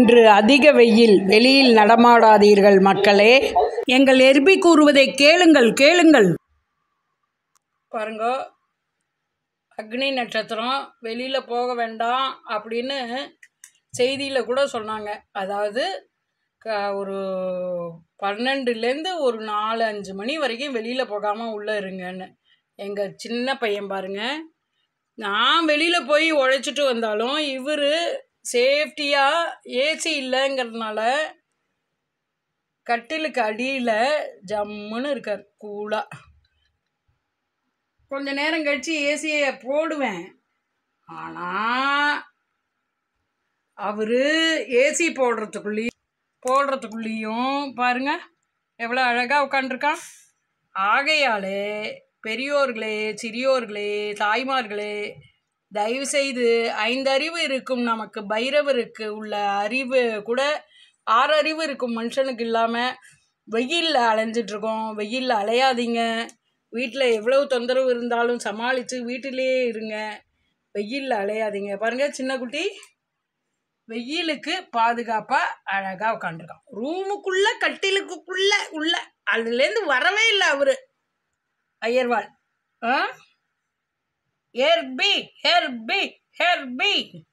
இன்று அதிக வெயில் வெளியில் நடமாடாதீர்கள் மக்களே எங்கள் எர்பி கூறுவதை கேளுங்கள் கேளுங்கள் பாருங்க அக்னி நட்சத்திரம் வெளியில் போக வேண்டாம் அப்படின்னு செய்தியில் கூட சொன்னாங்க அதாவது ஒரு பன்னெண்டுலேருந்து ஒரு நாலு அஞ்சு மணி வரைக்கும் வெளியில் போகாமல் உள்ளே இருங்கன்னு எங்கள் சின்ன பையன் பாருங்க நான் வெளியில் போய் உழைச்சிட்டு வந்தாலும் இவர் சேஃப்டியாக ஏசி இல்லைங்கிறதுனால கட்டிலுக்கு அடியில் ஜம்முன்னு இருக்கார் கூலாக கொஞ்ச நேரம் கழித்து ஏசியை போடுவேன் ஆனால் அவர் ஏசி போடுறதுக்குள்ளேயும் போடுறதுக்குள்ளேயும் பாருங்க எவ்வளோ அழகாக உட்காண்டிருக்கான் ஆகையாலே பெரியோர்களே சிறியோர்களே தாய்மார்களே தயவுசெய்து ஐந்தறிவு இருக்கும் நமக்கு பைரவருக்கு உள்ள அறிவு கூட ஆறு அறிவு இருக்கும் மனுஷனுக்கு இல்லாமல் வெயிலில் அலைஞ்சிட்ருக்கோம் வெயிலில் அலையாதீங்க வீட்டில் எவ்வளவு தொந்தரவு இருந்தாலும் சமாளித்து வீட்டிலே இருங்க வெயிலில் அலையாதீங்க பாருங்கள் சின்ன குட்டி வெயிலுக்கு பாதுகாப்பாக அழகாக உட்காந்துருக்கான் ரூமுக்குள்ளே கட்டிலுக்குள்ளே உள்ள அதுலேருந்து வரவே இல்லை அவர் அய்யர்வாள் ஆ Herbie, Herbie, Herbie.